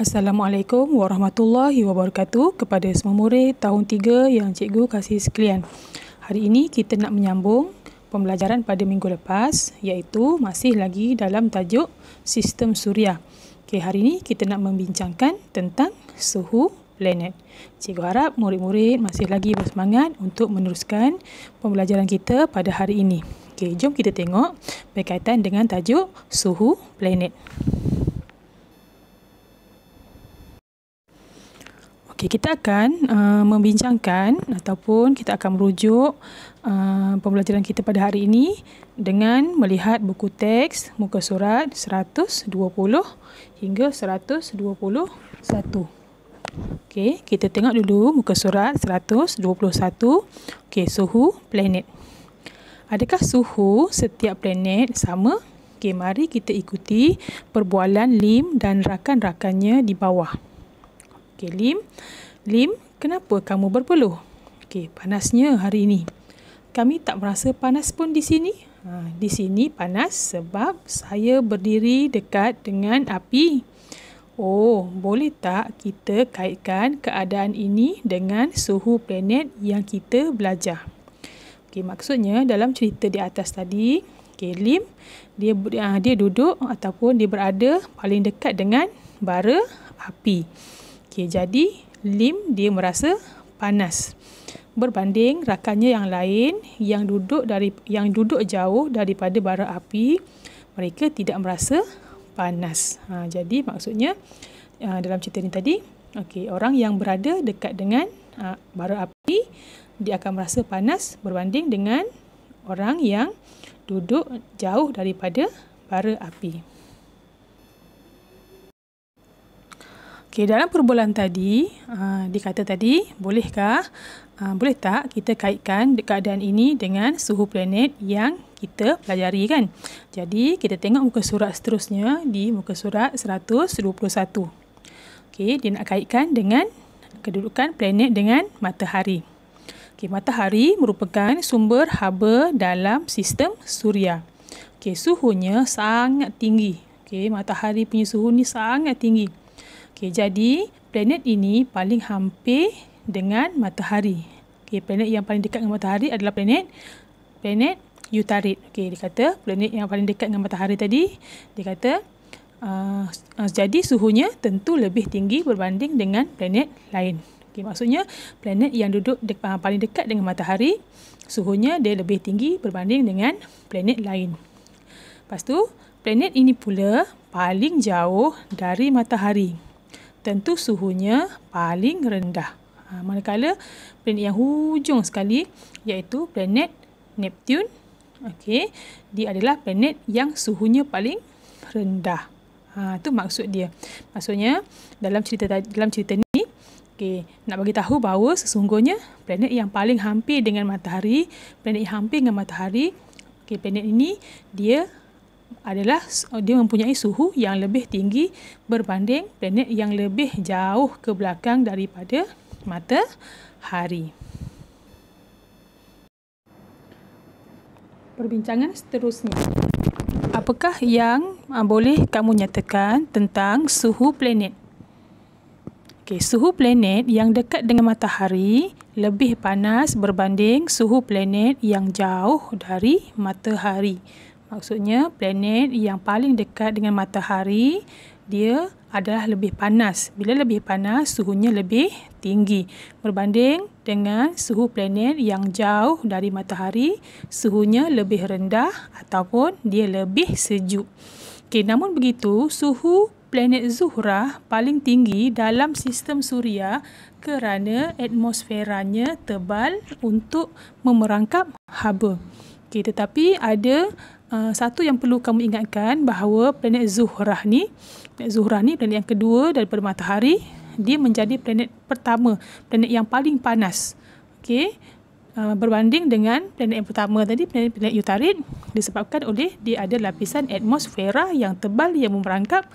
Assalamualaikum warahmatullahi wabarakatuh kepada semua murid tahun 3 yang cikgu kasih sekalian. Hari ini kita nak menyambung pembelajaran pada minggu lepas iaitu masih lagi dalam tajuk sistem suria. Okay, hari ini kita nak membincangkan tentang suhu planet. Cikgu harap murid-murid masih lagi bersemangat untuk meneruskan pembelajaran kita pada hari ini. Okay, jom kita tengok berkaitan dengan tajuk suhu planet. Okay, kita akan uh, membincangkan ataupun kita akan merujuk uh, pembelajaran kita pada hari ini dengan melihat buku teks muka surat 120 hingga 121. Okey, kita tengok dulu muka surat 121. Okey, suhu planet. Adakah suhu setiap planet sama? Okey, mari kita ikuti perbualan Lim dan rakan-rakannya di bawah. Okey, Lim. Lim, kenapa kamu berpeluh? Okey, panasnya hari ini. Kami tak merasa panas pun di sini. Ha, di sini panas sebab saya berdiri dekat dengan api. Oh, boleh tak kita kaitkan keadaan ini dengan suhu planet yang kita belajar? Okey, maksudnya dalam cerita di atas tadi, okay, Lim, dia ha, dia duduk ataupun dia berada paling dekat dengan bara api. Okey, jadi Lim dia merasa panas. Berbanding rakannya yang lain yang duduk dari yang duduk jauh daripada bara api, mereka tidak merasa panas. Ha, jadi maksudnya uh, dalam cerita ni tadi, okey, orang yang berada dekat dengan uh, bara api dia akan merasa panas berbanding dengan orang yang duduk jauh daripada bara api. Okey, dalam perbualan tadi, uh, dikata tadi, bolehkah, uh, boleh tak kita kaitkan keadaan ini dengan suhu planet yang kita pelajari kan? Jadi, kita tengok muka surat seterusnya di muka surat 121. Okey, dia nak kaitkan dengan kedudukan planet dengan matahari. Okey, matahari merupakan sumber haba dalam sistem suria. Okey, suhunya sangat tinggi. Okey, matahari punya suhu ni sangat tinggi. Okey, jadi planet ini paling hampir dengan matahari. Okey, planet yang paling dekat dengan matahari adalah planet planet Utarit. Okey, dia kata planet yang paling dekat dengan matahari tadi, dia kata uh, uh, jadi suhunya tentu lebih tinggi berbanding dengan planet lain. Okey, maksudnya planet yang duduk de uh, paling dekat dengan matahari, suhunya dia lebih tinggi berbanding dengan planet lain. Pastu planet ini pula paling jauh dari matahari tentu suhunya paling rendah. Ha, manakala planet yang hujung sekali iaitu planet Neptun, okay, dia adalah planet yang suhunya paling rendah. Ha tu maksud dia. Maksudnya dalam cerita dalam cerita ni okay, nak bagi tahu bahawa sesungguhnya planet yang paling hampir dengan matahari, planet yang hampir dengan matahari, okay, planet ini dia adalah dia mempunyai suhu yang lebih tinggi berbanding planet yang lebih jauh ke belakang daripada matahari. Perbincangan seterusnya. Apakah yang ah, boleh kamu nyatakan tentang suhu planet? Okay, suhu planet yang dekat dengan matahari lebih panas berbanding suhu planet yang jauh dari matahari. Okay. Maksudnya planet yang paling dekat dengan matahari dia adalah lebih panas. Bila lebih panas, suhunya lebih tinggi. Berbanding dengan suhu planet yang jauh dari matahari, suhunya lebih rendah ataupun dia lebih sejuk. Okay, namun begitu, suhu planet Zuhra paling tinggi dalam sistem suria kerana atmosferanya tebal untuk memerangkap haba. Okay, tetapi ada Ah, satu yang perlu kamu ingatkan bahawa planet Zuhrah ni, planet Zuhrah ni planet yang kedua daripada matahari, dia menjadi planet pertama, planet yang paling panas. Okey. Uh, berbanding dengan planet yang pertama tadi, planet, planet Utarit, disebabkan oleh dia ada lapisan atmosfera yang tebal yang memerangkap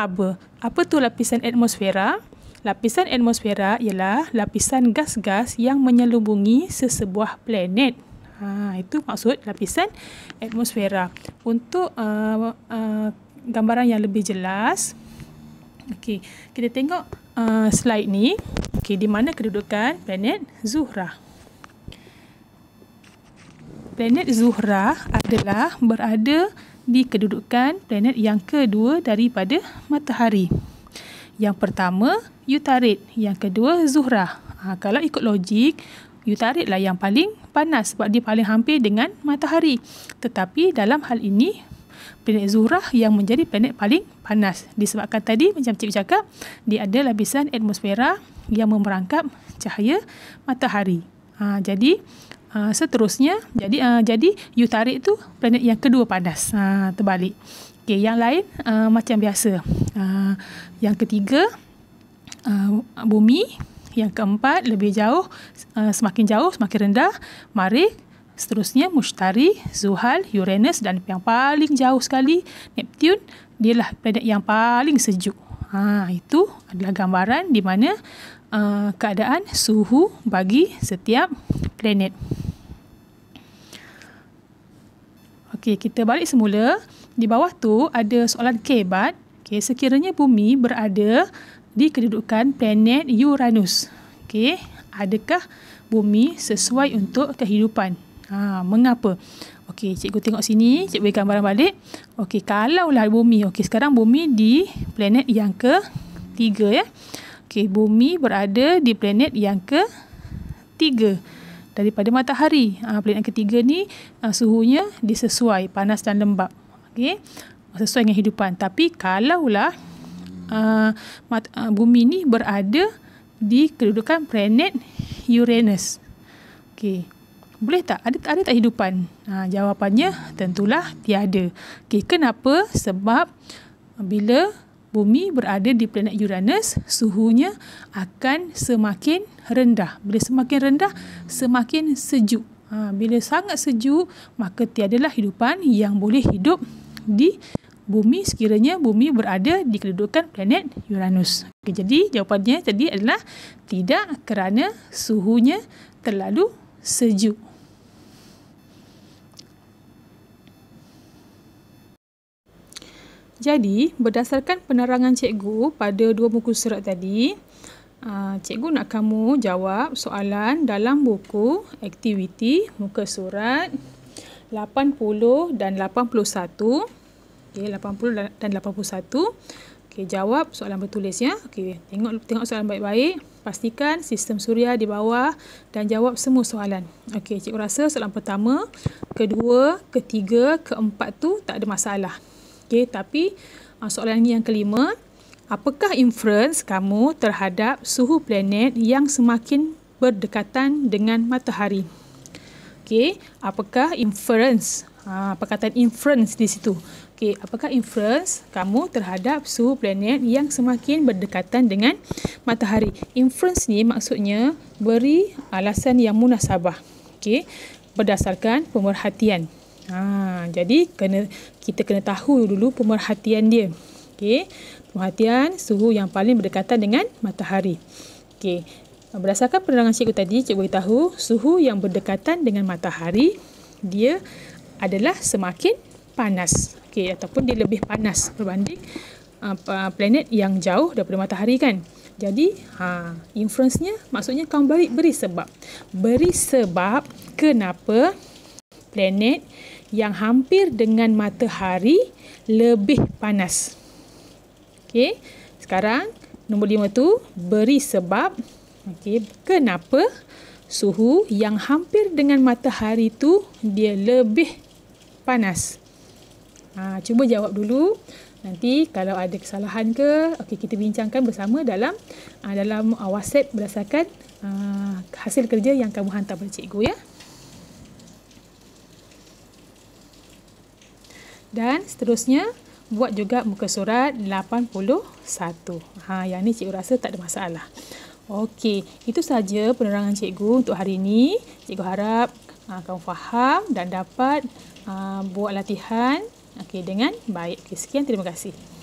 haba. Apa tu lapisan atmosfera? Lapisan atmosfera ialah lapisan gas-gas yang menyelubungi sesebuah planet. Ha, itu maksud lapisan atmosfera. Untuk uh, uh, gambaran yang lebih jelas, okay, kita tengok uh, slide ni. Okay, di mana kedudukan planet Zuhra? Planet Zuhra adalah berada di kedudukan planet yang kedua daripada matahari. Yang pertama, Yutarit. Yang kedua, Zuhra. Ha, kalau ikut logik, you lah yang paling panas sebab dia paling hampir dengan matahari. Tetapi dalam hal ini, planet Zura yang menjadi planet paling panas. Disebabkan tadi macam cik cakap, dia ada lapisan atmosfera yang memerangkap cahaya matahari. Ha, jadi ha, seterusnya, jadi ha, jadi you tarik tu planet yang kedua panas. Ha, terbalik. Okay, yang lain uh, macam biasa. Uh, yang ketiga, uh, bumi yang keempat, lebih jauh, eh, semakin jauh, semakin rendah, Mari. Seterusnya, Mushtari, Zuhal, Uranus dan yang paling jauh sekali, Neptune, dialah planet yang paling sejuk. Ha, itu adalah gambaran di mana uh, keadaan suhu bagi setiap planet. Okey, kita balik semula. Di bawah tu ada soalan kebat. Okay, sekiranya bumi berada di kedudukan planet Uranus. Okey, adakah bumi sesuai untuk kehidupan? Ha, mengapa? Okey, cikgu tengok sini, cikgu berikan gambaran balik. Okey, kalaulah bumi. Okey, sekarang bumi di planet yang ke tiga ya. Okey, bumi berada di planet yang ke tiga daripada matahari. Ha, planet yang ketiga ni ha, suhunya disesuai panas dan lembap. Okey, sesuai dengan kehidupan. Tapi kalaulah Uh, uh, bumi ni berada di kedudukan planet Uranus. Okey. Boleh tak? Ada, ada tak hidupan? Ha, jawapannya tentulah tiada. Okey, kenapa? Sebab bila bumi berada di planet Uranus, suhunya akan semakin rendah. Bila semakin rendah, semakin sejuk. Ha, bila sangat sejuk, maka tiadalah hidupan yang boleh hidup di bumi sekiranya bumi berada di kedudukan planet Uranus. Okay, jadi jawapannya tadi adalah tidak kerana suhunya terlalu sejuk. Jadi, berdasarkan penerangan cikgu pada dua buku surat tadi, ah, cikgu nak kamu jawab soalan dalam buku aktiviti muka surat 80 dan 81 okey 80 dan 81 okey jawab soalan bertulis ya okey tengok tengok soalan baik-baik pastikan sistem suria di bawah dan jawab semua soalan okey cikgu rasa soalan pertama kedua ketiga keempat tu tak ada masalah okey tapi ah, soalan ni yang kelima apakah inference kamu terhadap suhu planet yang semakin berdekatan dengan matahari okey apakah inference Ha, perkataan inference di situ. Okey, apakah influence kamu terhadap suhu planet yang semakin berdekatan dengan matahari? Influence ni maksudnya beri alasan yang munasabah. Okey, berdasarkan pemerhatian. Ha, jadi kena kita kena tahu dulu pemerhatian dia. Okey, pemerhatian suhu yang paling berdekatan dengan matahari. Okey, berdasarkan penerangan cikgu tadi, cikgu tahu suhu yang berdekatan dengan matahari dia adalah semakin panas okay ataupun dia lebih panas berbanding uh, planet yang jauh daripada matahari kan jadi ha inference-nya maksudnya kau balik beri sebab beri sebab kenapa planet yang hampir dengan matahari lebih panas Okay sekarang nombor lima tu beri sebab okay kenapa suhu yang hampir dengan matahari tu dia lebih panas. Ha, cuba jawab dulu. Nanti kalau ada kesalahan ke, okey kita bincangkan bersama dalam uh, dalam uh, WhatsApp berdasarkan uh, hasil kerja yang kamu hantar pada cikgu ya. Dan seterusnya buat juga muka surat 81. Ha yang ni cikgu rasa tak ada masalah. Okey, itu saja penerangan cikgu untuk hari ini. Cikgu harap uh, kamu faham dan dapat uh, buat latihan Okey, dengan baik. Okay, sekian, terima kasih.